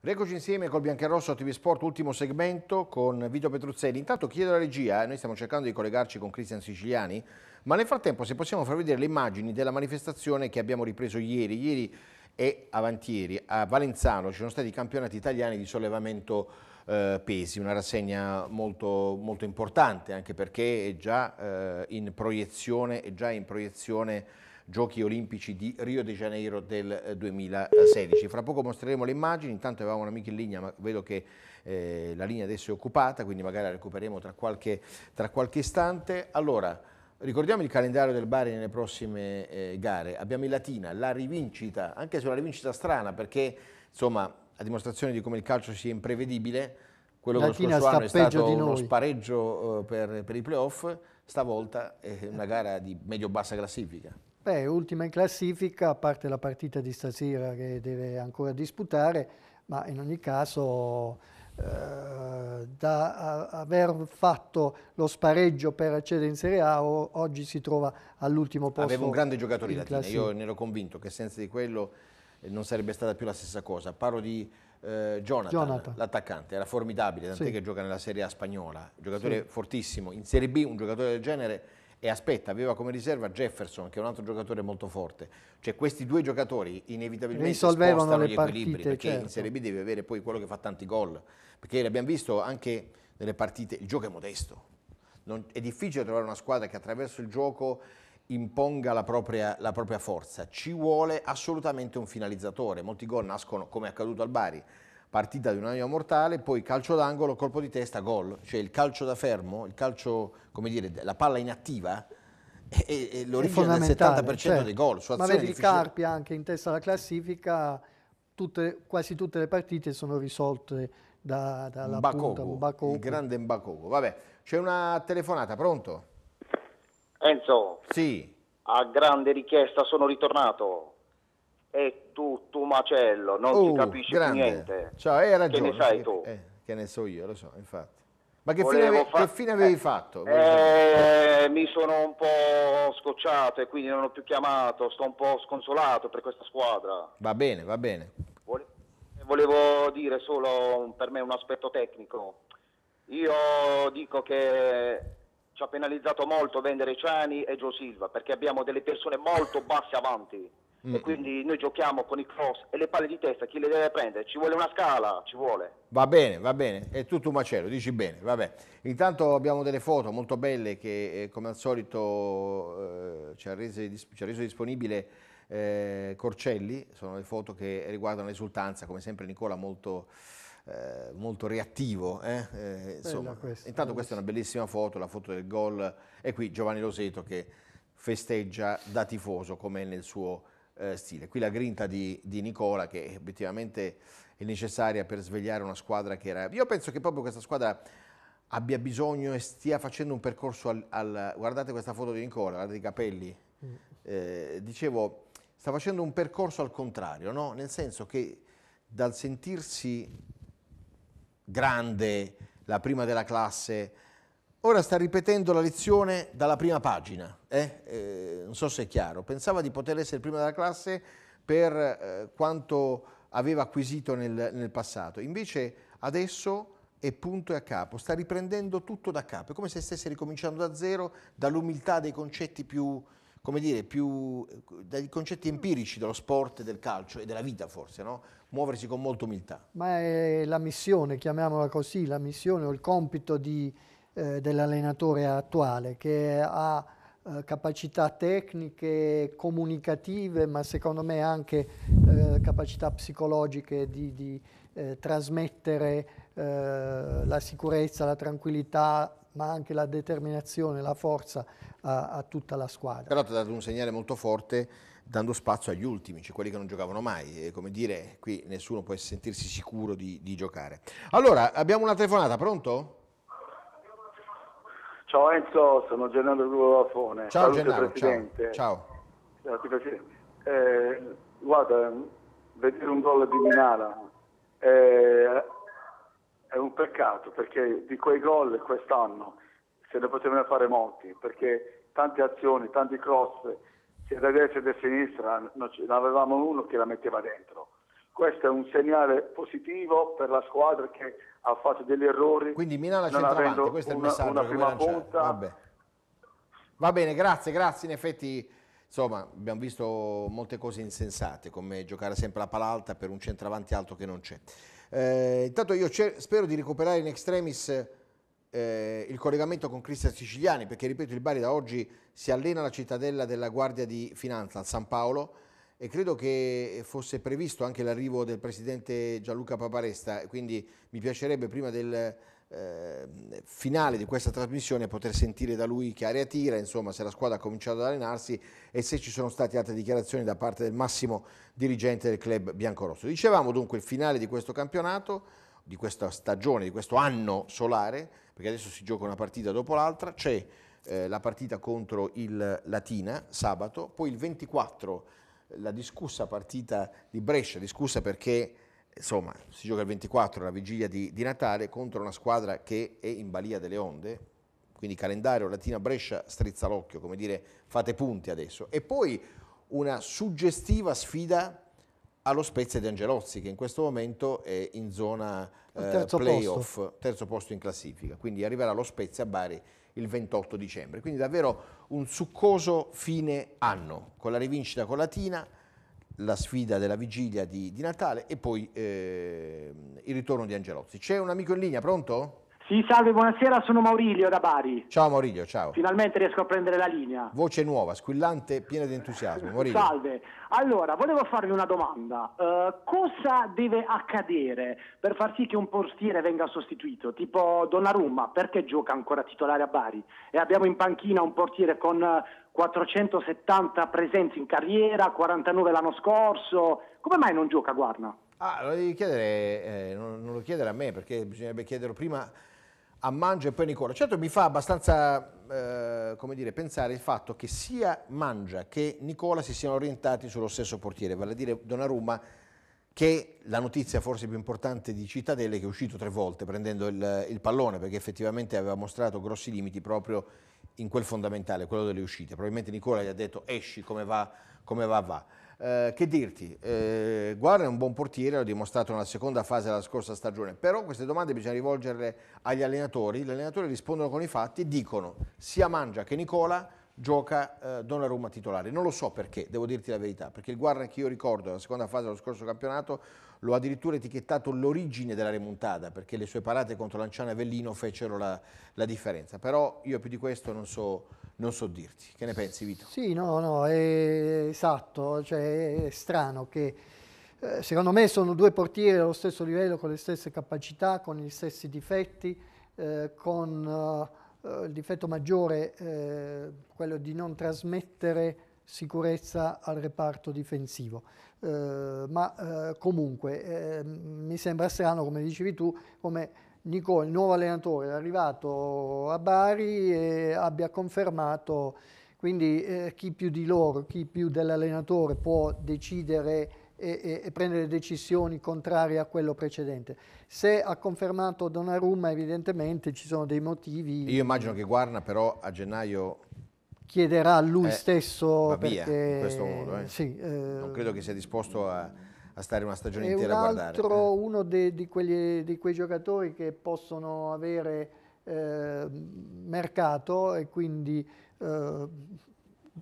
Eccoci insieme col Biancarosso TV Sport, ultimo segmento con Vito Petruzzelli. Intanto chiedo alla regia, eh, noi stiamo cercando di collegarci con Cristian Siciliani, ma nel frattempo se possiamo far vedere le immagini della manifestazione che abbiamo ripreso ieri. Ieri e avantieri a Valenzano ci sono stati i campionati italiani di sollevamento eh, pesi, una rassegna molto, molto importante anche perché è già, eh, in proiezione, è già in proiezione Giochi Olimpici di Rio de Janeiro del 2016. Eh, Fra poco mostreremo le immagini, intanto avevamo un amico in linea ma vedo che eh, la linea adesso è occupata, quindi magari la recupereremo tra qualche, tra qualche istante. Allora, ricordiamo il calendario del Bari nelle prossime eh, gare. Abbiamo in Latina, la rivincita, anche se una rivincita strana perché insomma a dimostrazione di come il calcio sia imprevedibile, quello che lo scorso anno è stato uno spareggio eh, per, per i playoff, stavolta è una gara di medio-bassa classifica. Beh, ultima in classifica, a parte la partita di stasera che deve ancora disputare, ma in ogni caso eh, da aver fatto lo spareggio per accedere in Serie A o, oggi si trova all'ultimo posto. Aveva un grande giocatore in Latina, io ne ero convinto che senza di quello eh, non sarebbe stata più la stessa cosa. Parlo di eh, Jonathan, Jonathan. l'attaccante, era formidabile, tant'è sì. che gioca nella Serie A spagnola, giocatore sì. fortissimo. In Serie B un giocatore del genere e aspetta, aveva come riserva Jefferson che è un altro giocatore molto forte, cioè questi due giocatori inevitabilmente spostano gli partite, equilibri perché certo. in Serie B devi avere poi quello che fa tanti gol, perché l'abbiamo visto anche nelle partite, il gioco è modesto, non, è difficile trovare una squadra che attraverso il gioco imponga la propria, la propria forza, ci vuole assolutamente un finalizzatore, molti gol nascono come è accaduto al Bari partita di un'anima mortale, poi calcio d'angolo, colpo di testa, gol. Cioè il calcio da fermo, il calcio, come dire, la palla inattiva, e, e l'origine del 70% certo. Cioè, dei gol. Ma vedi difficile. Carpi anche in testa alla classifica, tutte, quasi tutte le partite sono risolte da, dalla Mbakogo, punta Mbakogo. Il grande Mbakogo. Vabbè, c'è una telefonata, pronto? Enzo. Sì. A grande richiesta sono ritornato è tutto macello, non uh, oh, si capisce grande. niente. Cioè, hai ragione. Che ne sai che, tu? Eh, che ne so io, lo so, infatti. Ma che, fine, ave che fine, avevi eh, fatto? Eh, mi sono un po' scocciato e quindi non ho più chiamato, sto un po' sconsolato per questa squadra. Va bene, va bene. Vole volevo dire solo per me un aspetto tecnico. Io dico che ci ha penalizzato molto vendere Ciani e Joe Silva perché abbiamo delle persone molto basse avanti. Mm. E quindi noi giochiamo con i cross e le palle di testa, chi le deve prendere? Ci vuole una scala, ci vuole. Va bene, va bene, è tutto un macello, dici bene, va bene. Intanto abbiamo delle foto molto belle che eh, come al solito eh, ci, ha reso, ci, ha reso disponibile eh, Corcelli, sono le foto che riguardano l'esultanza, come sempre Nicola molto... Eh, molto reattivo. Eh? Eh, insomma, questa, intanto questa è una bellissima foto, la foto del gol, e qui Giovanni Roseto che festeggia da tifoso come nel suo eh, stile. Qui la grinta di, di Nicola che obiettivamente è necessaria per svegliare una squadra che era... Io penso che proprio questa squadra abbia bisogno e stia facendo un percorso al, al... guardate questa foto di Nicola, guardate i capelli. Mm. Eh, dicevo, sta facendo un percorso al contrario, no? nel senso che dal sentirsi grande, la prima della classe, Ora sta ripetendo la lezione dalla prima pagina, eh? Eh, non so se è chiaro. Pensava di poter essere prima della classe per eh, quanto aveva acquisito nel, nel, passato. Invece adesso è punto e a capo, sta riprendendo tutto da capo. È come se stesse ricominciando da zero, dall'umiltà dei concetti più, come dire, più, dai concetti empirici dello sport, del calcio e della vita forse, no? muoversi con molta umiltà. Ma è la missione, chiamiamola così, la missione o il compito di eh, dell'allenatore attuale che ha eh, capacità tecniche, comunicative, ma secondo me anche eh, capacità psicologiche di, di eh, trasmettere eh, la sicurezza, la tranquillità, ma anche la determinazione, la forza a, a tutta la squadra. Però ti ha dato un segnale molto forte dando spazio agli ultimi, cioè quelli che non giocavano mai. E come dire, qui nessuno può sentirsi sicuro di, di giocare. Allora, abbiamo una telefonata, pronto? Ciao Enzo, sono Gennaro Ruolafone. Ciao Salute, Gennaro, Presidente. ciao. ciao. Presidente. Eh, guarda, vedere un gol di Minala eh, è un peccato perché di quei gol quest'anno se ne potevano fare molti perché tante azioni, tanti cross sia da destra che da sinistra, non avevamo uno che la metteva dentro questo è un segnale positivo per la squadra che ha fatto degli errori. Quindi Milano a centravanti, questo una, è il messaggio una prima punta. Vabbè. Va bene, grazie, grazie. In effetti, insomma, abbiamo visto molte cose insensate, come giocare sempre la pala alta per un centravanti alto che non c'è. Eh, intanto io spero di recuperare in extremis eh, il collegamento con Cristian Siciliani, perché ripeto, il Bari da oggi si allena alla cittadella della Guardia di Finanza, al San Paolo, e credo che fosse previsto anche l'arrivo del presidente Gianluca Paparesta, quindi mi piacerebbe prima del eh, finale di questa trasmissione poter sentire da lui che aria tira, insomma se la squadra ha cominciato ad allenarsi e se ci sono state altre dichiarazioni da parte del massimo dirigente del club biancorosso. Dicevamo dunque il finale di questo campionato, di questa stagione, di questo anno solare, perché adesso si gioca una partita dopo l'altra, c'è eh, la partita contro il Latina sabato, poi il 24 la discussa partita di Brescia, discussa perché insomma, si gioca il 24, la vigilia di, di, Natale, contro una squadra che è in balia delle onde, quindi calendario Latina-Brescia strizza l'occhio, come dire fate punti adesso, e poi una suggestiva sfida allo Spezia di Angelozzi che in questo momento è in zona eh, terzo playoff, posto. terzo posto in classifica, quindi arriverà allo Spezia a Bari il 28 dicembre, quindi davvero un succoso fine anno con la rivincita con Latina, la sfida della vigilia di, di Natale e poi eh, il ritorno di Angelozzi. C'è un amico in linea, pronto? Sì, salve, buonasera, sono Maurilio da Bari. Ciao Maurilio, ciao. Finalmente riesco a prendere la linea. Voce nuova, squillante, piena di entusiasmo. Maurilio. Salve. Allora, volevo farvi una domanda. Uh, cosa deve accadere per far sì che un portiere venga sostituito? Tipo Donnarumma, perché gioca ancora titolare a Bari? E abbiamo in panchina un portiere con 470 presenze in carriera, 49 l'anno scorso. Come mai non gioca Guarna? Ah, lo devi chiedere, eh, non, non lo chiedere a me perché bisognerebbe chiederlo prima a Mangia e poi a Nicola. Certo mi fa abbastanza eh, come dire, pensare il fatto che sia Mangia che Nicola si siano orientati sullo stesso portiere, vale a dire Donnarumma che la notizia forse più importante di Cittadelle che è uscito tre volte prendendo il, il pallone perché effettivamente aveva mostrato grossi limiti proprio in quel fondamentale, quello delle uscite. Probabilmente Nicola gli ha detto esci come va, come va va. Eh, che dirti, eh, Guarda è un buon portiere, l'ho dimostrato nella seconda fase della scorsa stagione, però queste domande bisogna rivolgerle agli allenatori, gli allenatori rispondono con i fatti, dicono sia Mangia che Nicola gioca eh, Donnarumma titolare, non lo so perché, devo dirti la verità, perché il Guarda che io ricordo nella seconda fase dello scorso campionato l'ho addirittura etichettato l'origine della remontata, perché le sue parate contro Lanciano e Avellino fecero la, la differenza, però io più di questo non so non so dirti. Che ne pensi Vito? Sì, no, no, è esatto, cioè è strano che eh, secondo me sono due portieri allo stesso livello, con le stesse capacità, con gli stessi difetti, eh, con eh, il difetto maggiore, eh, quello di non trasmettere sicurezza al reparto difensivo. Eh, ma comunque mi sembra strano, come dicevi tu, come Nicole, il nuovo allenatore, è arrivato a Bari e abbia confermato, quindi eh, chi più di loro, chi più dell'allenatore può decidere e, e, e, prendere decisioni contrarie a quello precedente. Se ha confermato Donnarumma evidentemente ci sono dei motivi. Io immagino che Guarna però a gennaio chiederà a lui eh, stesso... Va via, in questo modo. Eh. Sì, eh, non credo che sia disposto a a stare una stagione è intera un altro, a guardare. È uno de, di, quegli, di, quei giocatori che possono avere eh, mercato e quindi eh,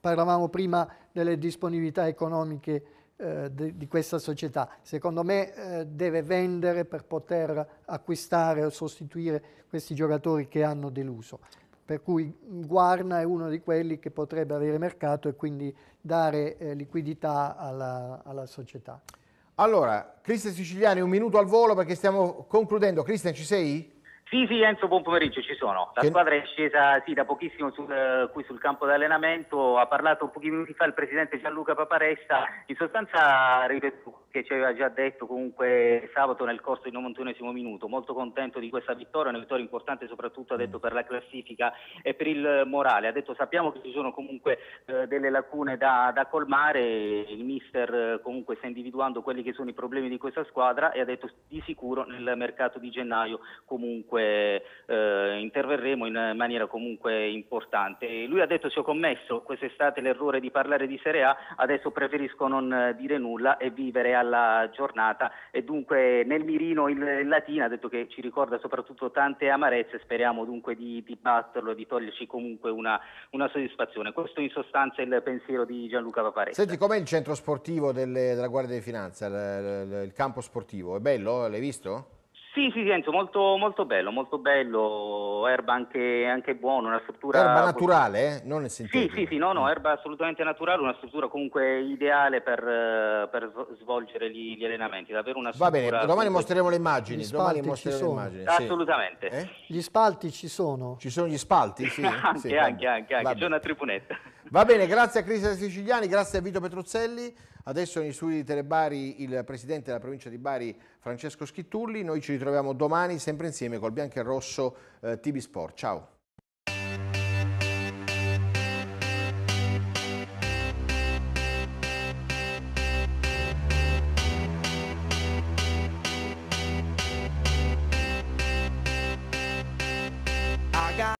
parlavamo prima delle disponibilità economiche eh, de, di questa società. Secondo me eh, deve vendere per poter acquistare o sostituire questi giocatori che hanno deluso per cui Guarna è uno di quelli che potrebbe avere mercato e quindi dare eh, liquidità alla, alla società. Allora, Cristian Siciliani, un minuto al volo perché stiamo concludendo. Cristian, ci sei? Sì, sì, Enzo, buon pomeriggio, ci sono. La che... squadra è scesa sì, da pochissimo sul, uh, qui sul campo d'allenamento, ha parlato pochi minuti fa il presidente Gianluca Paparesta, in sostanza ripetuto che ci aveva già detto comunque sabato nel corso del 91 minuto, molto contento di questa vittoria, una vittoria importante soprattutto ha detto per la classifica e per il morale, ha detto sappiamo che ci sono comunque uh, delle lacune da, da colmare, il mister uh, comunque sta individuando quelli che sono i problemi di questa squadra e ha detto di sicuro nel mercato di gennaio comunque comunque eh, interverremo in maniera comunque importante. Lui ha detto che ho commesso quest'estate l'errore di parlare di Serie A, adesso preferisco non eh, dire nulla e vivere alla giornata e dunque nel mirino il Latina ha detto che ci ricorda soprattutto tante amarezze, speriamo dunque di, di batterlo e di toglierci comunque una, una, soddisfazione. Questo in sostanza è il pensiero di Gianluca Paparezza. Senti, com'è il centro sportivo delle, della Guardia di Finanza, il, il, il campo sportivo? È bello? L'hai visto? Sì, sì, Enzo, molto, molto, bello, molto bello, erba anche, anche buona, una struttura... Erba naturale, eh? non sentenza. Sì, sì, sì, no, no, mm. erba assolutamente naturale, una struttura comunque ideale per, per svolgere gli, gli, allenamenti, davvero una struttura... Va bene, domani mostreremo le immagini, domani mostreremo le immagini. Sì. Assolutamente. Eh? Gli spalti ci sono? Ci sono gli spalti, sì. anche, sì, anche, anche, anche, c'è una tribunetta. Va bene, grazie a Cristian Siciliani, grazie a Vito Petruzzelli. Adesso nei studi di Telebari il presidente della provincia di Bari Francesco Schittulli. Noi ci ritroviamo domani sempre insieme col bianco e rosso eh, TV Sport. Ciao.